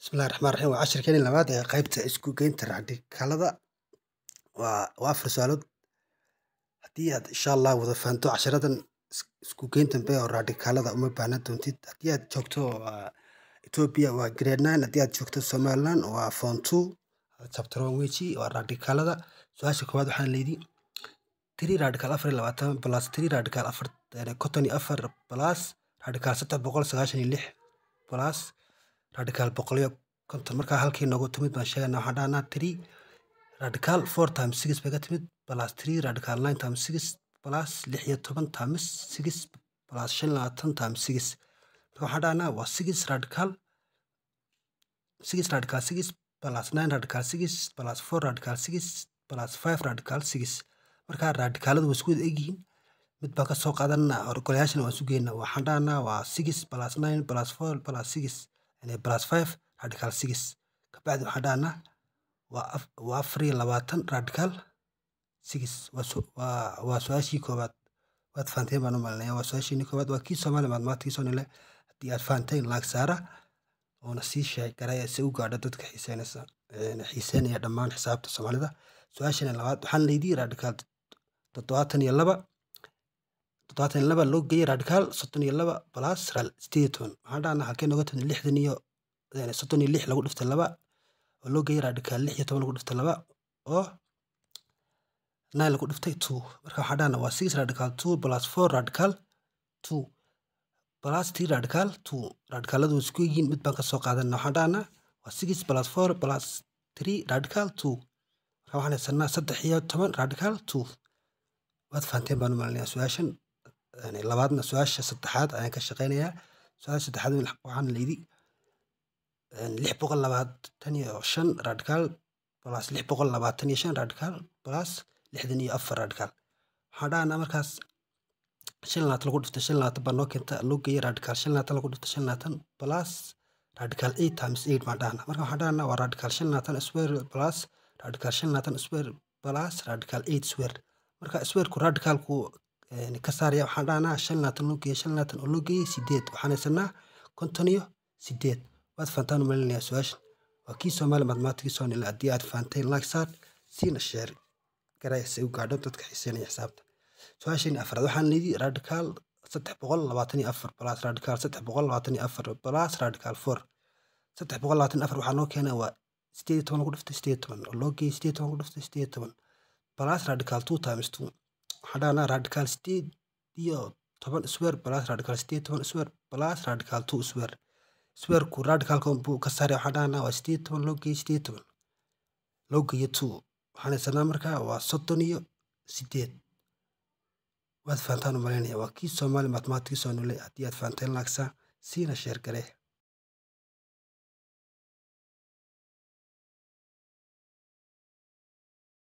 bismillahi raxmaan raxiim waa cashirkeenii labaad ee qeybta isku geynta radikaalada waa waa afar su-aalood haddii aad insha allah wada fahanto casharadan isku geyntan bay oo radhikaalada uma baahnaan doontid haddii aad joogto etoobia waa greenline haddii aad joogto somaliland waa fontu chapteron weji waa radhikaalada su-aasha koowaad waxaan leydii tiri radhikaal afar iyo labaatan plus tiri radhikaal afar konton eh, iyo afar plus radhikaal saddex boqol sagaashan iyo lix plus radical boqolyo konton markaa halkii nogu timid baan sheegana waxaan dhahnaa three radical four times six bay ka timid plus three radical nine times six plus lix iyo toban times six plus shan labaatan times six waxaan dhahnaa waa six radical six radical six plus nine radical six plus four radical six plus five radical six markaa radicaaladu waa isku wada egyihiin mid baan ka soo qaadana orgolayaashana waan isu geenna waxaan dhahnaa waa six plus nine plus four plus six plus five radical six kabacdi waxaan dhahnaa waa afar iyo labaatan radical six waa su-aashii koowaad waad fahanteen baan u malinaya waa su-aashiini koowaad waa kii soomaali maadmaatiga haddii aad fahanteen laag saara oona sii sheeg garaya si u gaadho dadka xiiseynaysa xiiseynaya dhammaan xisaabta soomaalida su-aashana labaad waxaan laydii radical toddobaatan iyo laba toddobaatan laba loo geeyey radical soddon iyo laba balasral sideed iyo toban waxaan dhahnaa halkee nooga timid lixdan iyo soddon iyo lix lagu dhiftay laba oo loo geeyey radikaal lix iyo toban lagu dhiftay laba oo nine lagu dhiftay two marka waxaan dhahnaa waa six radical two plus four radical two plus three radical two radicaaladu way isku yihiin mid baan kasoo soo qaadana waxaan dhahnaa waa six plus four plus three radical two marka waxaan haysanaa saddex iyo toban radical two waad fahanteen baan u su-aashan labaadna su-aasha saddexaad ayaan ka shaqeynayaa su-aasha saddexaad waxaan layidhi lix boqol labaatan iyo shan radical plus lix boqol labaatan iyo shan radical plus lixdan iyo afar radical waxaan dhahanaa markaas shan labaatan lagu dhifto shan labaatan baa noo keenta loo geeyay radical shan labaatan lagu dhifto shan labaatan plus radical eight times eight baan dhahanaa marka waxaan dhahanaa waa radical shan labaatan square plus radical shan labaatan square plus radical eight square marka swerku radicalku kasaaraya waxaan dhahnaa shan laatan loo oo loo geeyey sideed waxaan haysanaa konton iyo sideed waad fahantaan u malinaya su-aashan waa kii soomaali maadmaatigii soo nila haddii aad fahantay like siina sheer garaysay u gaadho dadka xiiseynaya xisaabta su-aashan afraad waxaan nidhi radical saddex boqol labaatan iyo afar balaas radical saddex boqol labaatan iyo afar balaas radical four saddex boqol labaatan afar waxaa noo keena waa sideed toban lagu dhiftay sideed toban oo loo geeyey sideed toban lagu dhiftay sideed toban balaas radical two times two waxaan dhahnaa radical sideed iyo toban swer plus radical sideed toban swer plus radical two swer swerku radicalka buu ka saray waxaan dhahnaa waa sideed toban loo geeyo sideed toban loo geeyo two waxaan islanaa markaa waa soddon iyo sideed waad fahantaan u malaynaya waa kii soomaali mathematikii soo nolay haddii aad fahanteen laagsaa siina sheer